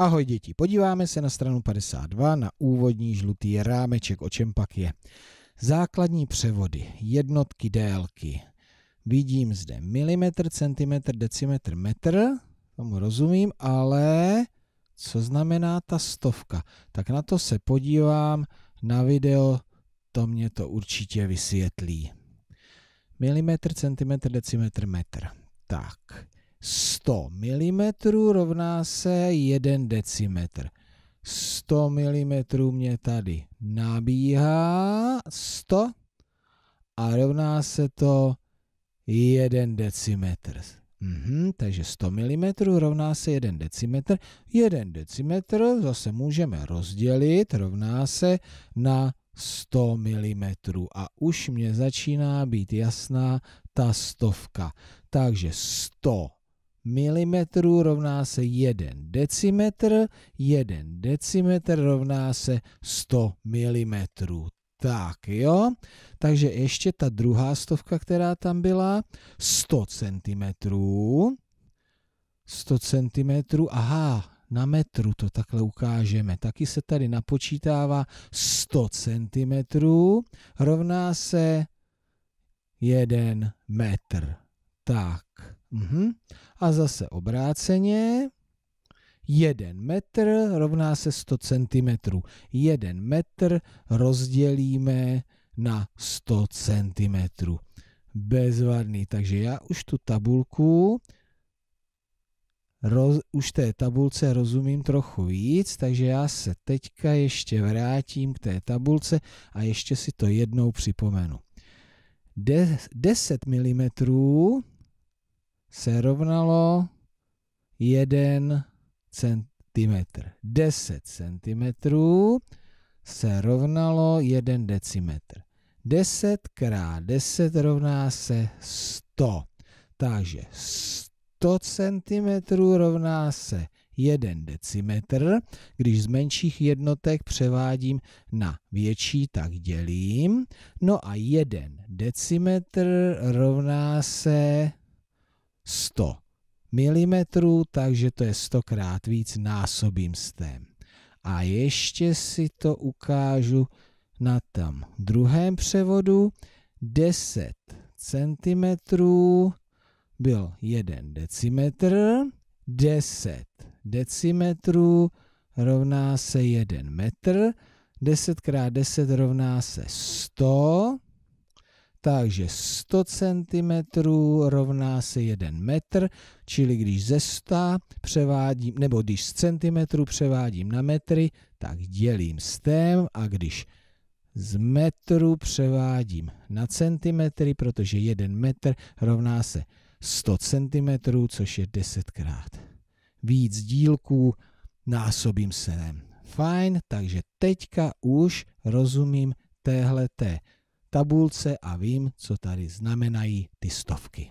Ahoj děti, podíváme se na stranu 52 na úvodní žlutý rámeček, o čem pak je. Základní převody, jednotky délky. Vidím zde milimetr, centimetr, decimetr, metr, tomu rozumím, ale co znamená ta stovka? Tak na to se podívám na video, to mě to určitě vysvětlí. Milimetr, centimetr, decimetr, metr. Tak. 100 mm rovná se 1 decimetr. 100 mm mě tady nabíhá 100 a rovná se to 1 decimetr. Mhm, takže 100 mm rovná se 1 decimetr. 1 decimetr zase můžeme rozdělit, rovná se na 100 mm. A už mě začíná být jasná ta stovka. Takže 100 milimetrů rovná se 1 decimetr, 1 decimetr rovná se 100 mm. Tak jo, takže ještě ta druhá stovka, která tam byla, 100 cm. 100 cm, aha, na metru to takhle ukážeme. Taky se tady napočítává 100 cm rovná se 1 metr. Tak. Uh mhm. -huh. A zase obráceně. 1 metr rovná se 100 cm. 1 metr rozdělíme na 100 cm. Bezvadný. Takže já už tu tabulku, roz, už té tabulce rozumím trochu víc, takže já se teďka ještě vrátím k té tabulce a ještě si to jednou připomenu. De, 10 mm se rovnalo 1 cm. 10 cm se rovnalo 1 decimetr. 10 x 10 rovná se 100. Takže 100 cm rovná se 1 decimetr. Když z menších jednotek převádím na větší, tak dělím. No a 1 decimetr rovná se 100 mm, takže to je 100 krát víc, násobím s tém. A ještě si to ukážu na tam druhém převodu. 10 cm byl 1 decimetr, 10 decimetrů rovná se 1 metr, 10 x 10 rovná se 100, takže 100 cm rovná se 1 metr, čili když ze 100 převádím, nebo když z centimetru převádím na metry, tak dělím s tém a když z metru převádím na centimetry, protože 1 metr rovná se 100 cm, což je 10 krát víc dílků násobím sedem. Fajn, takže teďka už rozumím téhle té tabulce a vím, co tady znamenají ty stovky.